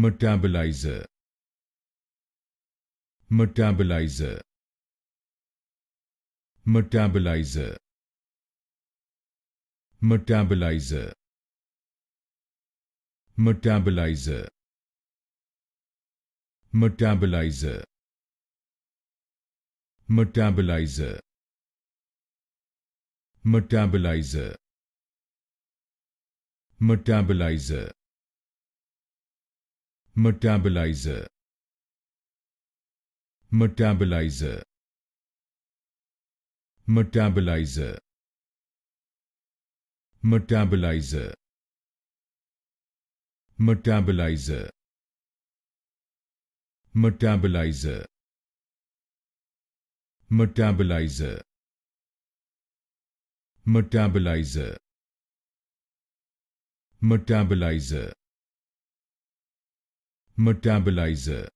metabolizer metabolizer metabolizer metabolizer metabolizer metabolizer metabolizer metabolizer metabolizer metabolizer metabolizer metabolizer metabolizer metabolizer metabolizer metabolizer metabolizer metabolizer metabolizer